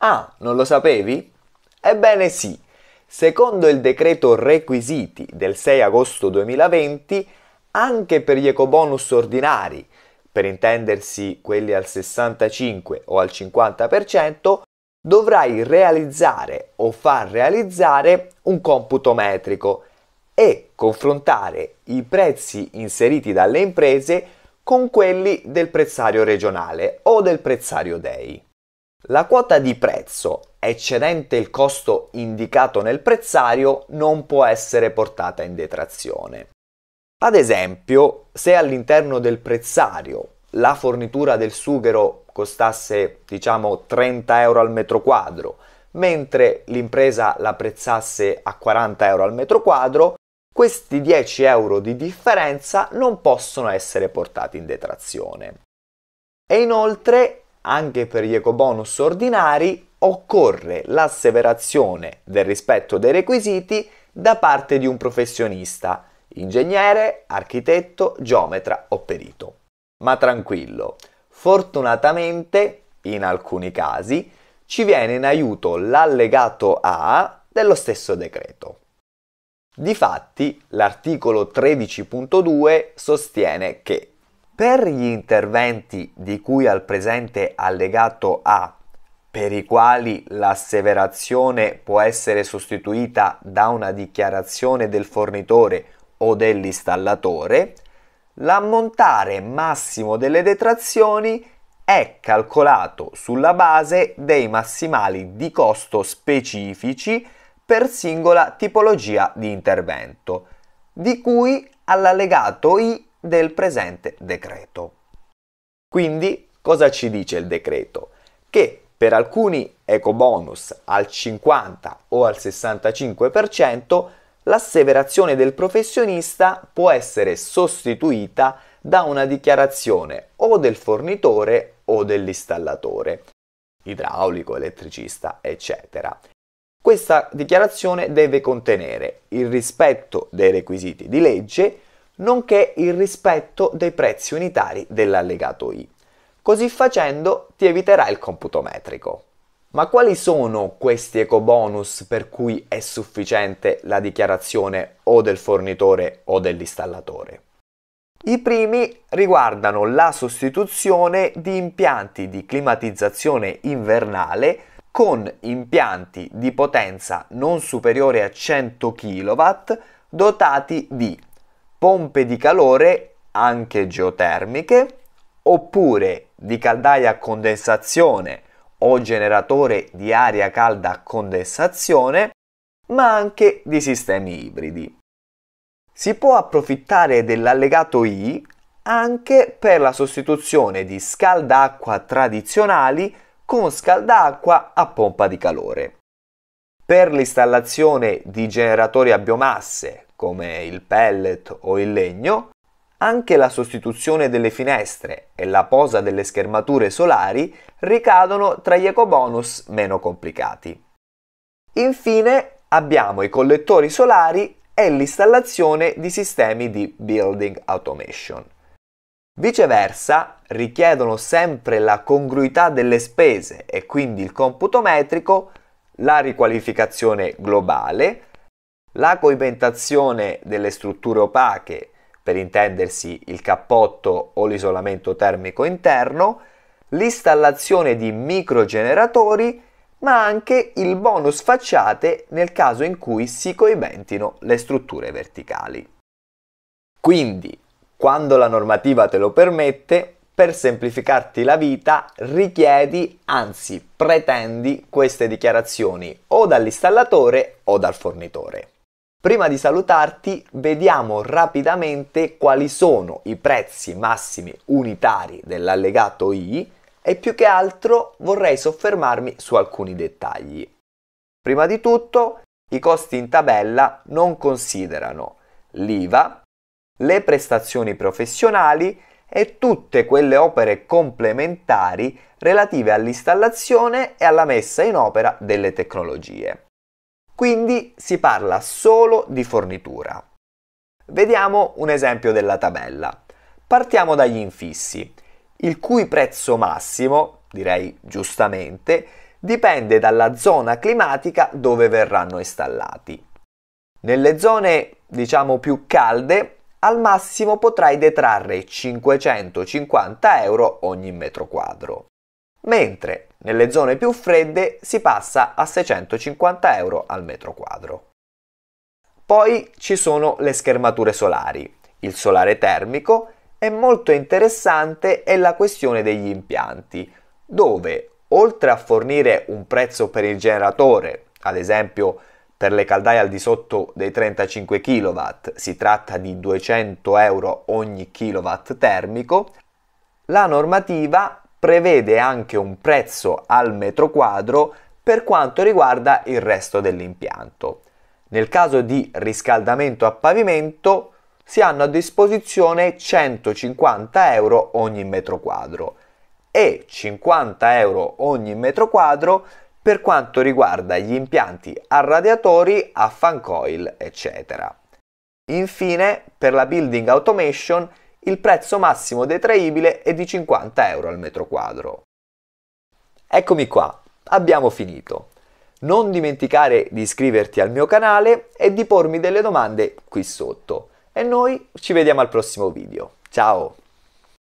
Ah, non lo sapevi? Ebbene sì. Secondo il decreto requisiti del 6 agosto 2020, anche per gli ecobonus ordinari, per intendersi quelli al 65 o al 50%, dovrai realizzare o far realizzare un computo metrico e confrontare i prezzi inseriti dalle imprese con quelli del prezzario regionale o del prezzario DEI. La quota di prezzo eccedente il costo indicato nel prezzario non può essere portata in detrazione. Ad esempio, se all'interno del prezzario la fornitura del sughero costasse diciamo 30 euro al metro quadro, mentre l'impresa la prezzasse a 40 euro al metro quadro, questi 10 euro di differenza non possono essere portati in detrazione. E inoltre anche per gli ecobonus ordinari occorre l'asseverazione del rispetto dei requisiti da parte di un professionista, ingegnere, architetto, geometra o perito. Ma tranquillo, fortunatamente, in alcuni casi, ci viene in aiuto l'allegato A dello stesso decreto. Difatti, l'articolo 13.2 sostiene che per gli interventi di cui al presente allegato A, per i quali l'asseverazione può essere sostituita da una dichiarazione del fornitore o dell'installatore, l'ammontare massimo delle detrazioni è calcolato sulla base dei massimali di costo specifici per singola tipologia di intervento, di cui all'allegato I del presente decreto. Quindi cosa ci dice il decreto? Che per alcuni ecobonus al 50 o al 65% l'asseverazione del professionista può essere sostituita da una dichiarazione o del fornitore o dell'installatore, idraulico, elettricista, eccetera. Questa dichiarazione deve contenere il rispetto dei requisiti di legge, nonché il rispetto dei prezzi unitari dell'allegato I. Così facendo ti eviterà il computo metrico. Ma quali sono questi ecobonus per cui è sufficiente la dichiarazione o del fornitore o dell'installatore? I primi riguardano la sostituzione di impianti di climatizzazione invernale con impianti di potenza non superiore a 100 kW dotati di pompe di calore anche geotermiche oppure di caldaia a condensazione o generatore di aria calda a condensazione, ma anche di sistemi ibridi. Si può approfittare dell'allegato I anche per la sostituzione di scaldacqua tradizionali con scaldacqua a pompa di calore per l'installazione di generatori a biomasse come il pellet o il legno, anche la sostituzione delle finestre e la posa delle schermature solari ricadono tra gli ecobonus meno complicati. Infine abbiamo i collettori solari e l'installazione di sistemi di building automation. Viceversa, richiedono sempre la congruità delle spese e quindi il computo metrico la riqualificazione globale, la coibentazione delle strutture opache, per intendersi il cappotto o l'isolamento termico interno, l'installazione di microgeneratori, ma anche il bonus facciate nel caso in cui si coibentino le strutture verticali. Quindi, quando la normativa te lo permette, per semplificarti la vita richiedi, anzi pretendi queste dichiarazioni o dall'installatore o dal fornitore. Prima di salutarti vediamo rapidamente quali sono i prezzi massimi unitari dell'allegato I e più che altro vorrei soffermarmi su alcuni dettagli. Prima di tutto i costi in tabella non considerano l'IVA, le prestazioni professionali e tutte quelle opere complementari relative all'installazione e alla messa in opera delle tecnologie. Quindi si parla solo di fornitura. Vediamo un esempio della tabella. Partiamo dagli infissi, il cui prezzo massimo, direi giustamente, dipende dalla zona climatica dove verranno installati. Nelle zone diciamo più calde al massimo potrai detrarre 550 euro ogni metro quadro. Mentre nelle zone più fredde si passa a 650 euro al metro quadro. Poi ci sono le schermature solari, il solare termico e molto interessante è la questione degli impianti, dove oltre a fornire un prezzo per il generatore, ad esempio per le caldaie al di sotto dei 35 kW si tratta di 200 euro ogni kW termico. La normativa prevede anche un prezzo al metro quadro per quanto riguarda il resto dell'impianto. Nel caso di riscaldamento a pavimento si hanno a disposizione 150 euro ogni metro quadro e 50 euro ogni metro quadro per quanto riguarda gli impianti a radiatori, a fan coil, eccetera. Infine, per la building automation, il prezzo massimo detraibile è di 50 euro al metro quadro. Eccomi qua, abbiamo finito. Non dimenticare di iscriverti al mio canale e di pormi delle domande qui sotto. E noi ci vediamo al prossimo video. Ciao!